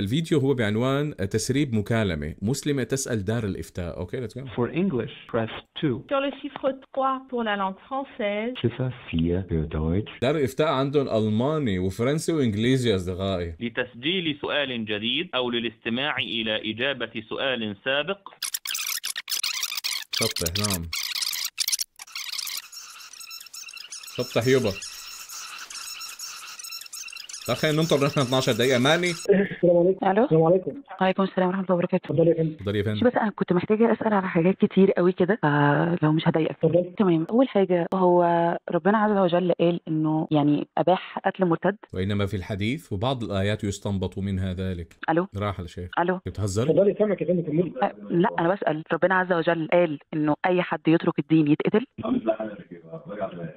الفيديو هو بعنوان تسريب مكالمة مسلمة تسأل دار الإفتاء أوكي okay, let's go For English press 2 Sur le chiffre 3 pour la langue française شفا 4 für Deutsch دار الإفتاء عندهم ألماني وفرنسي وإنجليزي أصدقائي لتسجيل سؤال جديد أو للاستماع إلى إجابة سؤال سابق سطح نعم سطح يبا تخيل خلينا ننطر احنا 12 دقيقة ماني السلام عليكم الو السلام عليكم وعليكم السلام ورحمة الله وبركاته اتفضلي يا فندم اتفضلي يا فندم بس انا كنت محتاجة اسأل على حاجات كتير قوي كده فلو آه، مش هضايقك تمام اول حاجة هو ربنا عز وجل قال انه يعني اباح قتل مرتد وانما في الحديث وبعض الايات يستنبط منها ذلك الو راح الشيخ الو بتهزري اتفضلي سامعك يا فندم آه، لا انا بسأل ربنا عز وجل قال انه اي حد يترك الدين يتقتل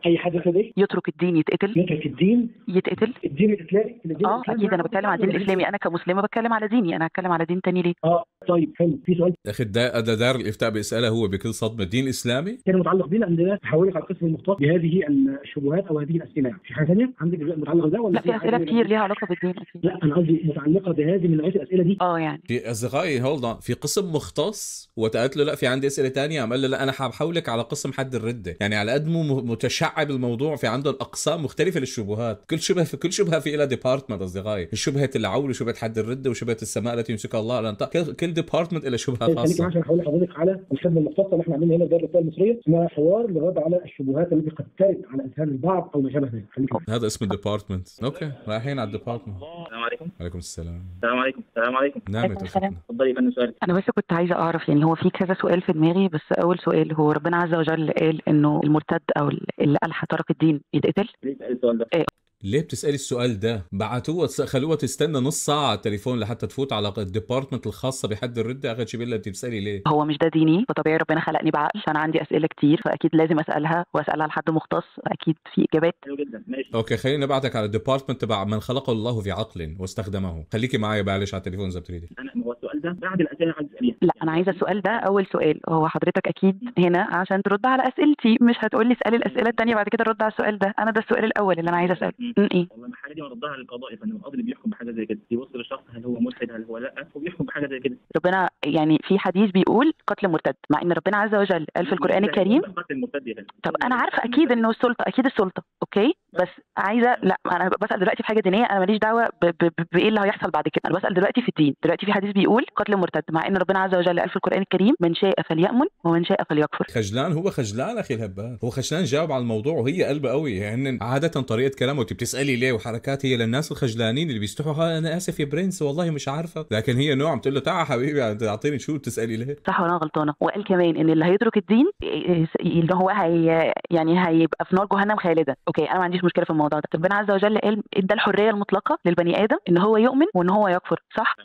اي حد إيه؟ يترك الدين يتقتل يترك الدين يتقتل الدين يتقتل اه اكيد انا بتكلم على الدين الاسلامي إيه؟ انا كمسلمه بتكلم على ديني انا هتكلم على دين تاني ليه؟ اه طيب حلو في سؤال يا اخي ده ده دار الافتاء بيساله هو بكل صدمه دين اسلامي؟ كان متعلق بينا عندنا حوالي على القسم المختص بهذه الشبهات او هذه الاسئله في حاجه ثانيه عندك متعلق بده ولا لا في اسئله كتير ليها علاقه بالدين اكيد لا انا قصدي متعلقه بهذه من نوعيه الاسئله دي اه يعني في اصدقائي هولد في قسم مختص وقالت له لا في عندي اسئله ثانيه قال له لا انا هحولك على قسم حد الرده يعني على قد متشعب الموضوع في عنده الاقسام مختلفه للشبهات كل شبهه في كل شبهه في لها ديبارتمنت اصدقائي شبهه العول وشبهه حد الرده وشبهه السماء التي يمسكها الله على انطاق كل ديبارتمنت له شبهه خاصه خليك عشان هقول لحضرتك على الخدمه المختصه اللي احنا عاملينها هنا في الدار المصريه اسمها حوار للرد على الشبهات التي قد ترد على اذهان البعض او ما شابه ذلك هذا اسم الديبارتمنت اوكي رايحين على الديبارتمنت السلام عليكم وعليكم السلام السلام عليكم السلام عليكم نعم اتفضلي يا سؤال انا بس كنت عايزه اعرف يعني هو في كذا سؤال في دماغي بس اول سؤال هو ربنا عز وجل قال انه المرتد او اللي الحى طرف الدين يتقتل؟ ليه السؤال ده؟ إيه. ليه بتسألي السؤال ده؟ بعتوها خلوها تستنى نص ساعة على التليفون لحتى تفوت على الديبارتمنت الخاصة بحد الرد يا أخي أنت بتسألي ليه؟ هو مش ده ديني فطبيعي ربنا خلقني بعقل فأنا عندي أسئلة كتير فأكيد لازم أسألها وأسألها لحد مختص أكيد في إجابات حلو جدا ماشي أوكي خليني أبعتك على الديبارتمنت تبع من خلقه الله في عقل واستخدمه خليكي معايا معلش على التليفون إذا بتريدي أنا هو السؤال ده بعد الأسئلة اللي عايز أسأليها لا أنا عايزة السؤال ده أول سؤال هو حضرتك أكيد هنا عشان ترد على أسئلتي مش هتقولي اسألي الأسئلة الثانيه بعد كده رد على السؤال ده أنا ده السؤال الأول اللي أنا عايزة أسأله ايه والله الحاجه دي مردها للقضاء فان القاضي اللي بيحكم بحاجه زي كده بيبص للشخص هل هو ملحد هل هو لا وبيحكم بحاجه زي كده ربنا يعني في حديث بيقول قتل مرتد مع ان ربنا عز وجل قال في القران الكريم قتل طب انا عارفه اكيد انه السلطه اكيد السلطه اوكي بس عايزه لا انا بسال دلوقتي في حاجه دينيه انا ماليش دعوه بايه اللي هيحصل بعد كده انا بسال دلوقتي في الدين دلوقتي في حديث بيقول قتل مرتد مع ان ربنا عز وجل قال في القران الكريم من شاء فليأمن ومن شاء فليكفر خجلان هو خجلان اخي الهبان هو خجلان جاوب على الموضوع وهي قلبه قوي يعني عاده طريقه كلامه بتسالي ليه وحركات هي للناس الخجلانين اللي بيستحوا انا اسف يا برنس والله مش عارفه لكن هي نوع بتقول له تعال حبيبي اعطيني يعني شو بتسالي ليه صح وانا غلطانه وقال كمان ان اللي هيترك الدين إيه، إيه، اللي هو هي يعني هيبقى في نار جهنم خالدا اوكي انا ما عنديش مشكله في الموضوع ده ربنا عز وجل قال ادى الحريه المطلقه للبني ادم ان هو يؤمن وان هو يكفر صح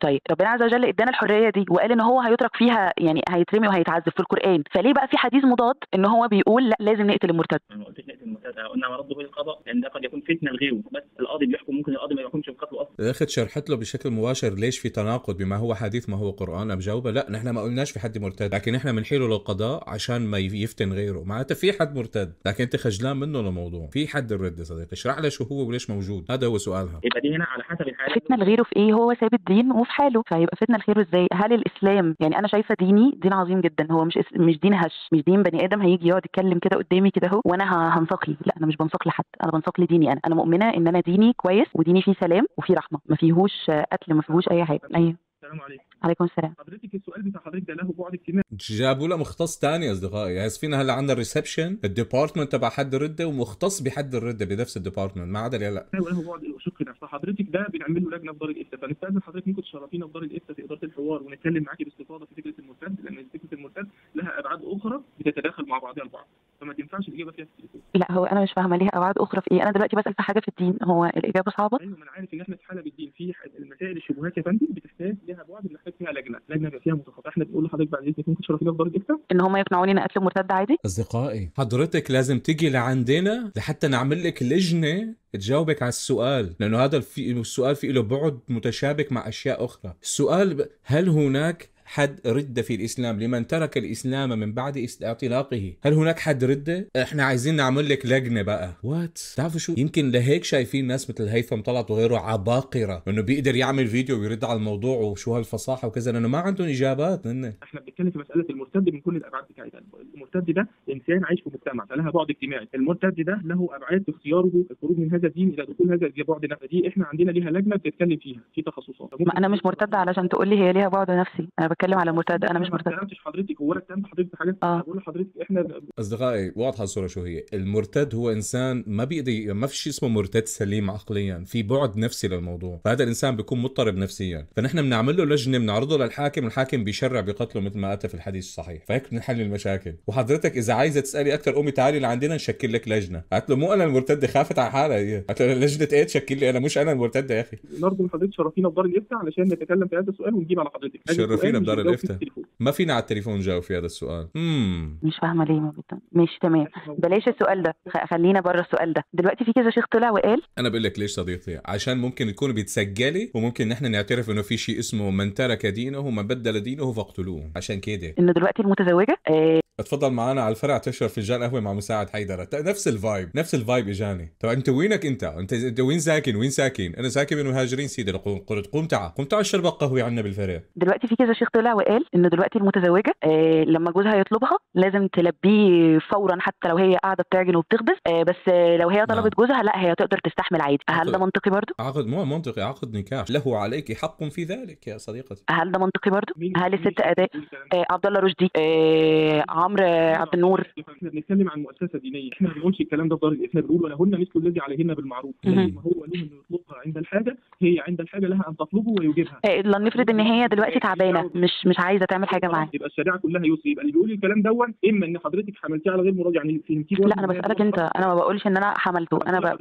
طيب ربنا عز وجل ادانا الحريه دي وقال ان هو هيترك فيها يعني هيترمي وهيتعذب في القران فليه بقى في حديث مضاد ان هو بيقول لا لازم نقتل المرتد ما قلتش نقتل المرتد قلنا مرده القضاء لان ده قد يكون فتنه لغيره بس القاضي بيحكم ممكن القاضي ما يحكمش بقتله اصلا الاخت شرحت له بشكل مباشر ليش في تناقض بما هو حديث ما هو قران ام لا نحن ما قلناش في حد مرتد لكن احنا بنحيله للقضاء عشان ما يفتن غيره معناتها في حد مرتد لكن انت خجلان منه الموضوع في حد الرد صديقي اشرح له شو هو وليش موجود هذا هو سؤالها يبقى دي هنا على حسب الحاله فتنه لغيره في ايه هو ساب الدين وفي حاله فهيبقى فتنه الخير ازاي هل الاسلام يعني انا شايفه ديني دين عظيم جدا هو مش مش دين هش مش دين بني ادم هيجي يقعد يتكلم كده قدامي كده اهو وانا هنصقي لا انا مش بنصق لحد انا بنصق لديني انا انا مؤمنه ان انا ديني كويس وديني فيه سلام وفيه رحمه ما فيهوش قتل ما فيهوش اي حاجه ايوه السلام عليكم عليكم السلام حضرتك السؤال بتاع حضرتك ده له بعد اجتماعي جابوا لها مختص تاني يا اصدقائي يعني فينا هلا عندنا الريسبشن الديبارتمنت تبع حد الرده ومختص بحد الرده بنفس الديبارتمنت ما عدا لا له بعد شكرا فحضرتك ده بنعمل له لجنه في دار الإفتاء فنستاذن حضرتك ممكن تشرفينا في دار الإفتاء في اداره الحوار ونتكلم معاكي باستفاضه في فكره المرتد لان فكره المرتد لها ابعاد اخرى بتتداخل مع بعضها البعض فما تنفعش الاجابه فيها في التليفون لا هو انا مش فاهمه ليها ابعاد اخرى في ايه انا دلوقتي بسال في حاجه في الدين هو الاجابه صعبه ايوه ما انا عارف ان احنا في حاله بالدين في المسائل الشبهات يا فندم بتحتاج لها بعد بنحتاج فيها لجنه لجنه بيبقى فيها متخصص احنا بنقول لحضرتك بعد اذنك ممكن تشرحي لنا في درجه ان هم يقنعوني ان اقتل مرتد عادي اصدقائي حضرتك لازم تيجي لعندنا لحتى نعمل لك لجنه تجاوبك على السؤال لانه هذا السؤال فيه له بعد متشابك مع اشياء اخرى السؤال هل هناك حد ردة في الإسلام لمن ترك الإسلام من بعد اعتلاقه هل هناك حد ردة؟ احنا عايزين نعمل لك لجنة بقى وات تعرفوا شو يمكن لهيك شايفين ناس مثل هيثم طلعت وغيره عباقرة انه بيقدر يعمل فيديو ويرد على الموضوع وشو هالفصاحة وكذا لانه ما عندهم اجابات هن احنا بنتكلم في مسألة المرتد من كل الابعاد بتاعتها المرتد ده انسان عايش في مجتمع فلها بعد اجتماعي المرتد ده له ابعاد في اختياره الخروج من هذا الدين الى دخول هذا البعد نفسي دي احنا عندنا ليها لجنة بتتكلم فيها في تخصصات انا مش مرتدة علشان تقول لي هي ليها بعد نفسي انا بك بتكلم على مرتد انا مش مرتد ما حضرتك ولا كلمت حضرتك في حاجات آه. بقول لحضرتك احنا اصدقائي واضحه الصوره شو هي المرتد هو انسان ما بيقدر ما في شيء اسمه مرتد سليم عقليا في بعد نفسي للموضوع فهذا الانسان بيكون مضطرب نفسيا فنحن بنعمل له لجنه بنعرضه للحاكم الحاكم بيشرع بقتله مثل ما اتى في الحديث الصحيح فهيك بنحل المشاكل وحضرتك اذا عايزه تسالي اكثر قومي تعالي لعندنا نشكل لك لجنه قالت له مو انا المرتده خافت على حالها هي قالت له لجنه ايه تشكل لي انا مش انا المرتده يا اخي نرجو حضرتك شرفينا بدار الافتاء علشان نتكلم في هذا السؤال ونجيب على حضرتك شرفينا دار الافتاء ما فينا على التليفون نجاوب في هذا السؤال مم. مش فاهمه ليه ما بت... ماشي تمام بلاش السؤال ده خلينا بره السؤال ده دلوقتي في كذا شيخ طلع وقال انا بقول لك ليش صديقتي عشان ممكن تكون بتسجلي وممكن نحن نعترف انه في شيء اسمه من ترك دينه ومن بدل دينه فاقتلوه عشان كده انه دلوقتي المتزوجه آه اتفضل معنا على الفرع تشرب فنجان قهوه مع مساعد حيدر نفس الفايب نفس الفايب اجاني طب انت وينك انت انت وين ساكن وين ساكن انا ساكن من مهاجرين سيدي قلت قوم تعال قوم تعال اشرب قهوه عندنا بالفرع دلوقتي في كذا شيخ طلع وقال انه دلوقتي المتزوجه آه لما جوزها يطلبها لازم تلبيه فورا حتى لو هي قاعده بتعجن وبتخبز آه بس لو هي طلبت نعم. جوزها لا هي تقدر تستحمل عادي هل ده طيب. منطقي برضه عقد مو منطقي عقد نكاح له عليك حق في ذلك يا صديقتي هل ده منطقي برضه هل الست اداء آه عبد الله رشدي آه عمرو عبد النور احنا بنتكلم عن مؤسسه دينيه احنا ما بنقولش الكلام ده في دار الاسلام بنقول ولهن مثل الذي عليهن بالمعروف زي ما هو لهم يطلقها عند الحاجه هي عند الحاجه لها ان تطلبه ويجيبها إيه، لنفرض ان هي دلوقتي تعبانه مش مش عايزه تعمل حاجه معاه يبقى الشريعه كلها يوصي يبقى اللي بيقول الكلام دوت اما ان حضرتك حملتيه على غير مراجعه يعني فهمتيه لا انا بسالك انت انا ما بقولش ان انا حملته انا بقى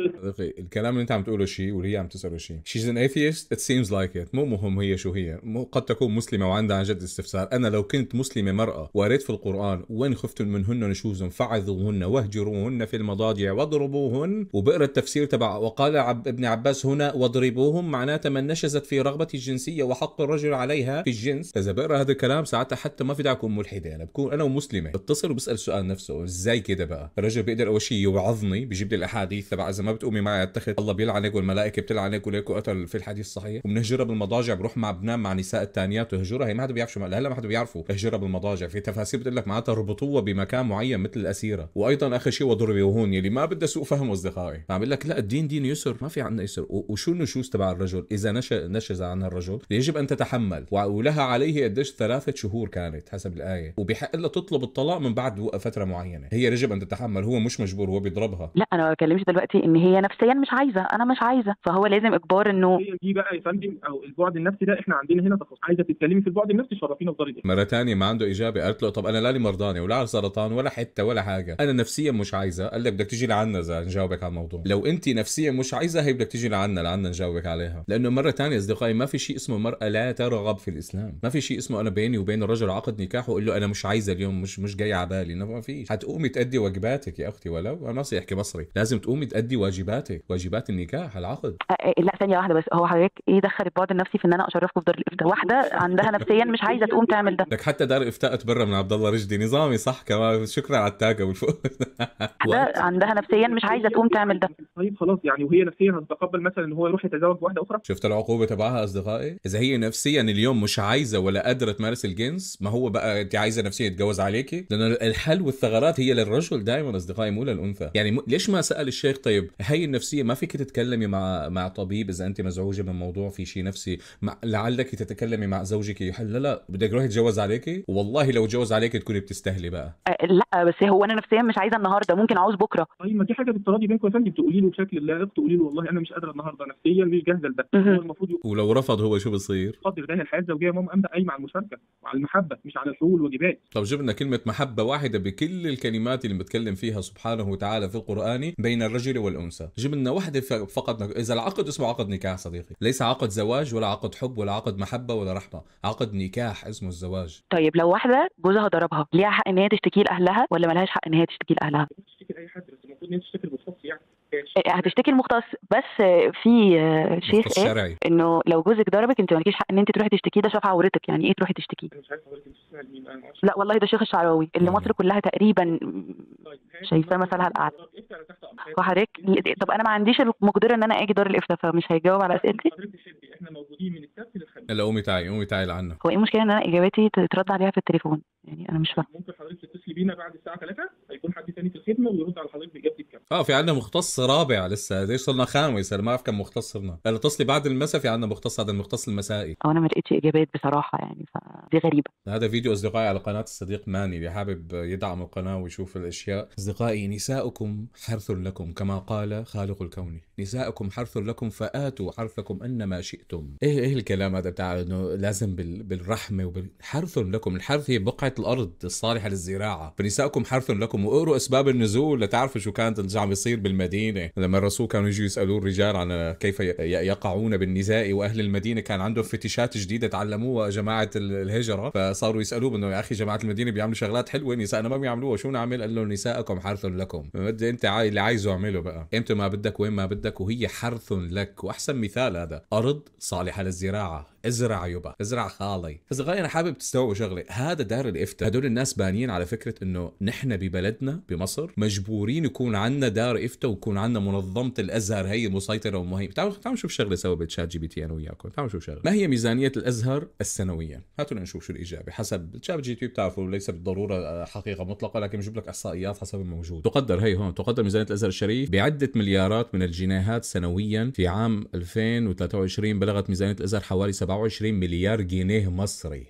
الكلام اللي انت عم تقوله شيء واللي هي عم تساله شيء she's an atheist it seems like it مو مهم هي شو هي مو قد تكون مسلمه وعندها عن جد استفسار انا لو كنت مسلمه مراه وقريت في القران وان خفت منهن نشوز فعذوهن واهجروهن في المضاجع واضربوهن وبقرا التفسير تبع وقال عب ابن عباس هنا واضربوهم معناه من نشزت في رغبة الجنسية وحق الرجل عليها في الجنس إذا بقرا هذا الكلام ساعتها حتى ما في داعي أكون ملحدة أنا بكون أنا ومسلمة بتصل وبسأل السؤال نفسه إزاي كده بقى الرجل بيقدر أول شيء يوعظني بجيب لي الأحاديث تبع إذا ما بتقومي معي أتخذ الله بيلعنك والملائكة بتلعنك وليك قتل في الحديث الصحيح وبنهجرها بالمضاجع بروح مع بنام مع نساء الثانيات وهجرها هي ما حدا بيعرف شو هلا ما حدا بيعرفوا اهجرها بالمضاجع في تفاسير بتقول لك معناتها اربطوها بمكان معين مثل الاسيره وايضا اخر شيء وضربي وهون يلي ما بدها سوء فهم اصدقائي فعم لك لا الدين دين يسر ما في عندنا يسر وشو النشوز تبع الرجل الرجل إذا نشز عنها الرجل يجب أن تتحمل ولها عليه قديش ثلاثة شهور كانت حسب الآية وبحق لها تطلب الطلاق من بعد فترة معينة هي يجب أن تتحمل هو مش مجبور هو بيضربها لا أنا ما بتكلمش دلوقتي إن هي نفسيا مش عايزة أنا مش عايزة فهو لازم إجبار إنه دي بقى يا فندم أو البعد النفسي ده إحنا عندنا هنا تخصص عايزة تتكلمي في البعد النفسي شرفينا بطريقة مرة ثانية ما عنده إجابة قالت له طب أنا لي مرضانة ولا على سرطان ولا حتة ولا حاجة أنا نفسيا مش عايزة قال لك بدك تيجي لعنا إذا نجاوبك على الموضوع لو أنت نفسيا مش عايزة هي بدك تجي لعنا لعنا نجاوبك عليه عليها لانه مره ثانيه اصدقائي ما في شيء اسمه المراه لا ترغب في الاسلام ما في شيء اسمه انا بيني وبين الرجل عقد نكاح واقول له انا مش عايزه اليوم مش مش جاي على بالي ما فيش حتقومي تادي واجباتك يا اختي ولو انا نصي احكي مصري لازم تقومي تادي واجباتك واجبات النكاح العقد أه، أه، لا ثانيه واحده بس هو حضرتك ايه دخل البعد النفسي في ان انا اشرفكم في دار الافتاء واحده عندها نفسيا مش عايزه تقوم تعمل ده لك حتى دار الافتاء تبرى من عبد الله رشدي نظامي صح كمان شكرا على التاجه فوق عندها نفسيا مش عايزه تقوم تعمل ده طيب خلاص يعني وهي نفسيا هتتقبل مثلا ان هو يروح يتزوج واحده اخرى شفت العقوبه تبعها اصدقائي اذا هي نفسيا اليوم مش عايزه ولا قادره تمارس الجنس ما هو بقى انت عايزه نفسيا يتجوز عليكي لان الحل والثغرات هي للرجل دائما اصدقائي مو للانثى يعني م... ليش ما سال الشيخ طيب هي النفسيه ما فيك تتكلمي مع مع طبيب اذا انت مزعوجه من موضوع في شيء نفسي مع... لعلك تتكلمي مع زوجك يحل لا لا بدك تروحي تجوز عليكي والله لو تجوز عليكي تكوني بتستهلي بقى أه لا بس هو انا نفسيا مش عايزه النهارده ممكن عاوز بكره طيب ما دي حاجه بالتراضي بينك فندم تقولي له بشكل لائق تقولي له والله انا مش قادره النهارده نفسيا مش جاهزه الحمد لله هو المفروض ي... ولو رفض هو شو بصير؟ رفض في الحياه الزوجيه ماما قامت اي مع المشاركه مع المحبه مش على الحقوق والواجبات طب جبنا كلمه محبه واحده بكل الكلمات اللي بتكلم فيها سبحانه وتعالى في القران بين الرجل والانثى جبنا واحده فقط اذا العقد اسمه عقد نكاح صديقي ليس عقد زواج ولا عقد حب ولا عقد محبه ولا رحمه عقد نكاح اسمه الزواج طيب لو واحده جوزها ضربها ليها حق ان هي تشتكي لاهلها ولا ملهاش حق ان هي تشتكي لاهلها تشتكي لاي حد بس المفروض ان هي تشتكي للشخص يعني هتشتكي المختص بس في شيخ إيه؟ انه لو جوزك ضربك انت مالكيش حق ان انت تروحي تشتكيه ده شاف عورتك يعني ايه تروحي تشتكيه؟ لا والله ده شيخ الشعراوي اللي مصر كلها تقريبا شايفاه مثلها الاعلى وحضرتك طب انا ما عنديش المقدره ان انا اجي دار الافتاء فمش هيجاوب على اسئلتي احنا موجودين من لا قومي تعالي قومي تعالي لعنا هو ايه المشكله ان انا اجاباتي تترد عليها في التليفون يعني انا مش فاهمه ممكن حضرتك تتصلي بينا بعد الساعه 3 يكون حد ثاني في الخدمه ويرد على حضرتك باجابتك كامله اه في عندنا مختص رابع لسه زي صرنا خامس انا ما اعرف كم مختص صرنا اتصلي بعد المساء في عندنا مختص هذا المختص المسائي او انا ما لقيتش اجابات بصراحه يعني فدي غريبه هذا فيديو اصدقائي على قناه الصديق ماني اللي حابب يدعم القناه ويشوف الاشياء اصدقائي نساؤكم حرث لكم كما قال خالق الكون نساؤكم حرث لكم فاتوا حرثكم انما شئتم ايه ايه الكلام هذا بتاع انه لازم بالرحمه وبالحرث حرث لكم الحرث هي بقعه الارض الصالحه للزراعه فنساؤكم حرث لكم واقروا اسباب النزول لتعرفوا شو كانت اللي عم يصير بالمدينه لما الرسول كانوا يجوا يسالوا الرجال عن كيف يقعون بالنزاع واهل المدينه كان عندهم فتشات جديده تعلموها جماعه الهجره فصاروا يسالوه انه يا اخي جماعه المدينه بيعملوا شغلات حلوه نسائنا ما بيعملوها شو نعمل قال له نسائكم حرث لكم بدي انت اللي عايزه اعمله بقى امتى ما بدك وين ما بدك وهي حرث لك واحسن مثال هذا ارض صالحه للزراعه ازرع يبا ازرع خالي بس غاية انا حابب تستوعبوا شغله هذا دار الافتاء هدول الناس بانيين على فكره انه نحن ببلدنا بلدنا بمصر مجبورين يكون عندنا دار افتاء ويكون عندنا منظمه الازهر هي مسيطره ومهيمة تعالوا تعالوا نشوف شغله سوا بتشات جي بي تي انا وياكم تعالوا نشوف شغله ما هي ميزانيه الازهر السنويه هاتوا نشوف شو الاجابه حسب تشات جي تي بتعرفوا ليس بالضروره آه، حقيقه مطلقه لكن بجيب لك احصائيات حسب الموجود تقدر هي هون تقدر ميزانيه الازهر الشريف بعده مليارات من الجنيهات سنويا في عام 2023 بلغت ميزانيه الازهر حوالي 27 مليار جنيه مصري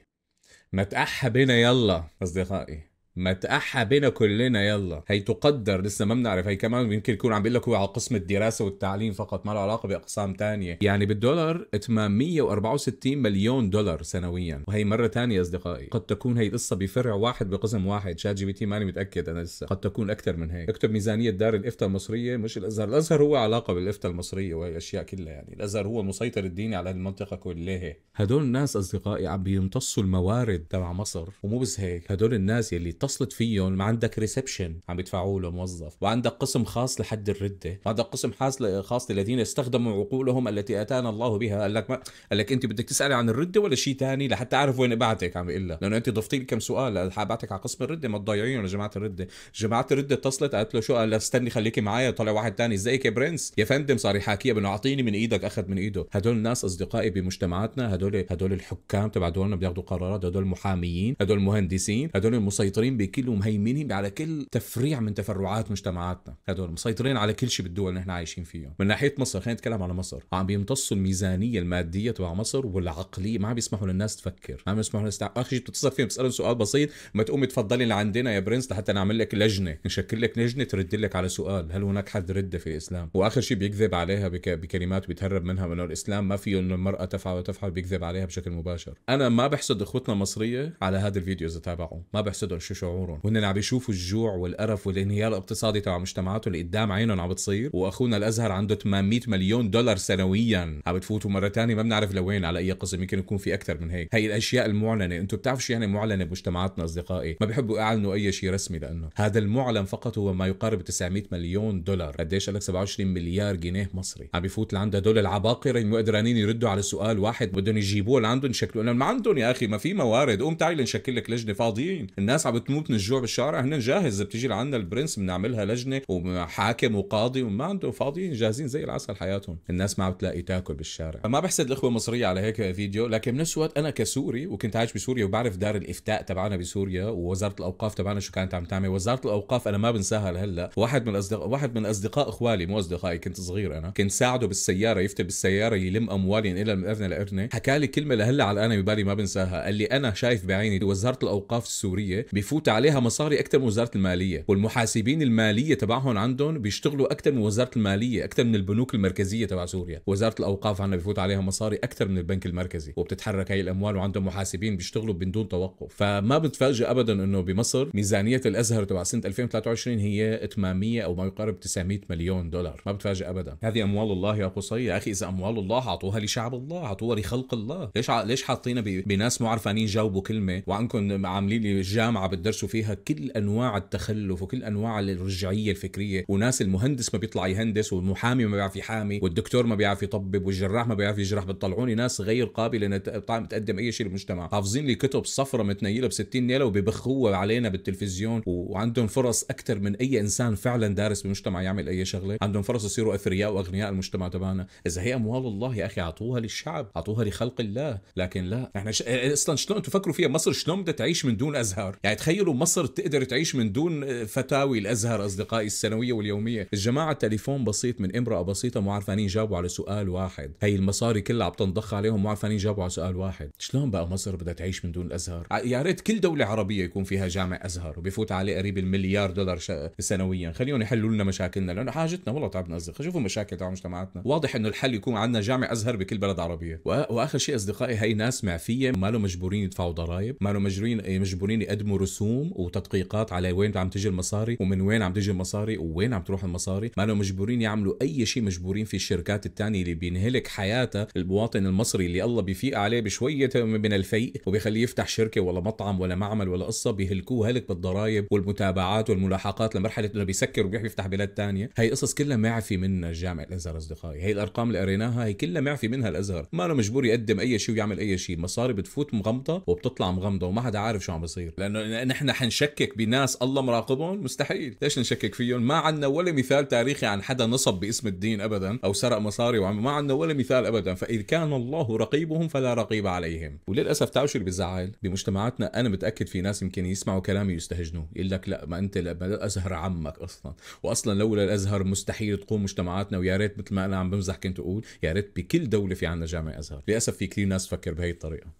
ما تقحى بنا يلا اصدقائي متقحى بينا كلنا يلا هي تقدر لسه ما بنعرف هي كمان يمكن يكون عم بيقول لك هو على قسم الدراسه والتعليم فقط ما له علاقه باقسام تانية يعني بالدولار 864 مليون دولار سنويا وهي مره تانية اصدقائي قد تكون هي القصه بفرع واحد بقسم واحد شات جي بي تي ماني متاكد انا لسه قد تكون اكثر من هيك اكتب ميزانيه دار الافتاء المصريه مش الازهر الازهر هو علاقه بالافتاء المصريه وهي الاشياء كلها يعني الازهر هو المسيطر الديني على المنطقه كلها هدول الناس اصدقائي عم بيمتصوا الموارد تبع مصر ومو بس هيك هدول الناس يلي اتصلت فيهم ما عندك ريسبشن عم يدفعوا له موظف وعندك قسم خاص لحد الرده وعندك قسم خاص خاص للذين استخدموا عقولهم التي اتانا الله بها قال لك ما قال لك انت بدك تسالي عن الرده ولا شيء ثاني لحتى اعرف وين ابعتك عم بيقول لها لانه انت ضفتي لي كم سؤال ابعتك على قسم الرده ما يا جماعه الرده جماعه الرده اتصلت قالت له شو قال استني خليكي معي طلع واحد ثاني ازيك يا برنس يا فندم صار يحاكيها بانه اعطيني من ايدك اخذ من ايده هدول الناس اصدقائي بمجتمعاتنا هدول هدول الحكام تبع دولنا بياخذوا قرارات هدول المحاميين هدول المهندسين هدول المسيطرين مسيطرين بكل ومهيمنين على كل تفريع من تفرعات مجتمعاتنا هدول مسيطرين على كل شيء بالدول اللي نحن عايشين فيها من ناحيه مصر خلينا نتكلم على مصر عم بيمتصوا الميزانيه الماديه تبع مصر والعقليه ما عم بيسمحوا للناس تفكر ما عم بيسمحوا للناس اخر شيء بتتصل فيهم بتسالهم سؤال بسيط ما تقومي تفضلي لعندنا يا برنس لحتى نعمل لك لجنه نشكل لك لجنه ترد لك على سؤال هل هناك حد رده في الاسلام واخر شيء بيكذب عليها بك... بكلمات بيتهرب منها انه الاسلام ما فيه انه المراه تفعل وتفعل بيكذب عليها بشكل مباشر انا ما بحسد اخوتنا المصريه على هذا الفيديو اذا تابعوا ما بحسدهم شو شعورهم وهن عم بيشوفوا الجوع والقرف والانهيار الاقتصادي تبع مجتمعاتهم اللي قدام عينهم عم بتصير واخونا الازهر عنده 800 مليون دولار سنويا عم بتفوتوا مره ثانيه ما بنعرف لوين على اي قسم يمكن يكون في اكثر من هيك هي الاشياء المعلنه انتم بتعرفوا شو يعني معلنه بمجتمعاتنا اصدقائي ما بيحبوا يعلنوا اي شيء رسمي لانه هذا المعلن فقط هو ما يقارب 900 مليون دولار قديش قال لك 27 مليار جنيه مصري عم بفوت لعند دول العباقره مو قدرانين يردوا على سؤال واحد بدهم يجيبوه لعندهم شكلوا ما عندهم يا اخي ما في موارد قوم تعال نشكل لك لجنه فاضيين الناس عم بتموت من الجوع بالشارع هن جاهز بتيجي لعنا البرنس بنعملها لجنه وحاكم وقاضي وما عندهم فاضيين جاهزين زي العسل حياتهم الناس ما عم تلاقي تاكل بالشارع فما بحسد الاخوه المصريه على هيك فيديو لكن بنفس الوقت انا كسوري وكنت عايش بسوريا وبعرف دار الافتاء تبعنا بسوريا ووزاره الاوقاف تبعنا شو كانت عم تعمل وزاره الاوقاف انا ما بنساها لهلا واحد من الاصدقاء واحد من اصدقاء اخوالي مو اصدقائي كنت صغير انا كنت ساعده بالسياره يفتي بالسياره يلم اموال ينقلها من ارنه لارنه حكى لي كلمه لهلا على انا ببالي ما بنساها قال لي انا شايف بعيني وزاره الاوقاف السوريه بفوت بفوت عليها مصاري اكثر من وزاره الماليه والمحاسبين الماليه تبعهم عندهم بيشتغلوا اكثر من وزاره الماليه اكثر من البنوك المركزيه تبع سوريا وزاره الاوقاف عندنا بفوت عليها مصاري اكثر من البنك المركزي وبتتحرك هي الاموال وعندهم محاسبين بيشتغلوا بدون توقف فما بتفاجئ ابدا انه بمصر ميزانيه الازهر تبع سنه 2023 هي 800 او ما يقارب 900 مليون دولار ما بتفاجئ ابدا هذه اموال الله يا قصي يا اخي اذا اموال الله اعطوها لشعب الله اعطوها لخلق الله ليش ع... ليش حاطينا ب... بناس مو عرفانين جاوبوا كلمه وعندكم عاملين لي جامعه بالدرس درسوا فيها كل انواع التخلف وكل انواع الرجعيه الفكريه وناس المهندس ما بيطلع يهندس والمحامي ما بيعرف يحامي والدكتور ما بيعرف يطبب والجراح ما بيعرف يجرح بتطلعوني ناس غير قابله تقدم اي شيء للمجتمع حافظين لي كتب صفرة متنيله ب 60 نيله وبيبخوها علينا بالتلفزيون وعندهم فرص اكثر من اي انسان فعلا دارس بالمجتمع يعمل اي شغله عندهم فرص يصيروا اثرياء واغنياء المجتمع تبعنا اذا هي اموال الله يا اخي اعطوها للشعب اعطوها لخلق الله لكن لا احنا ش... إيه، إيه، اصلا شلون تفكروا فيها مصر شلون بدها تعيش من دون ازهار يعني تخيل تخيلوا مصر تقدر تعيش من دون فتاوي الازهر اصدقائي السنويه واليوميه الجماعه تليفون بسيط من امراه بسيطه مو عارفانين يجاوبوا على سؤال واحد هي المصاري كلها عم تنضخ عليهم مو عارفانين يجاوبوا على سؤال واحد شلون بقى مصر بدها تعيش من دون الازهر يا ريت كل دوله عربيه يكون فيها جامع ازهر وبيفوت عليه قريب المليار دولار سنويا خليهم يحلوا لنا مشاكلنا لانه حاجتنا والله تعبنا ازهر شوفوا مشاكل تبع مجتمعاتنا واضح انه الحل يكون عندنا جامع ازهر بكل بلد عربيه واخر شيء اصدقائي هي ناس معفيه ما له مجبورين يدفعوا ضرائب ما له مجبورين مجبورين يقدموا رسوم رسوم وتدقيقات على وين عم تجي المصاري ومن وين عم تجي المصاري ووين عم تروح المصاري ما أنه مجبورين يعملوا أي شيء مجبورين في الشركات الثانية اللي بينهلك حياتها المواطن المصري اللي الله بيفيق عليه بشوية من الفيء وبيخليه يفتح شركة ولا مطعم ولا معمل ولا قصة بيهلكوه هلك بالضرائب والمتابعات والملاحقات لمرحلة أنه بيسكر وبيروح يفتح بلاد ثانية هي قصص كلها معفي منها الجامع الأزهر أصدقائي هي الأرقام اللي قريناها هي كلها معفي منها الأزهر ما له مجبور يقدم أي شيء ويعمل أي شيء مصاري بتفوت مغمضة وبتطلع مغمضة وما حدا عارف شو عم بصير لأنه نحن حنشكك بناس الله مراقبهم مستحيل ليش نشكك فيهم ما عندنا ولا مثال تاريخي عن حدا نصب باسم الدين ابدا او سرق مصاري وعم ما عندنا ولا مثال ابدا فاذا كان الله رقيبهم فلا رقيب عليهم وللاسف تعرف شو اللي بزعل بمجتمعاتنا انا متاكد في ناس يمكن يسمعوا كلامي يستهجنوا يقول لك لا ما انت لا الازهر عمك اصلا واصلا لولا الازهر مستحيل تقوم مجتمعاتنا ويا ريت مثل ما انا عم بمزح كنت اقول يا ريت بكل دوله في عندنا جامع ازهر للاسف في كثير ناس تفكر بهي الطريقه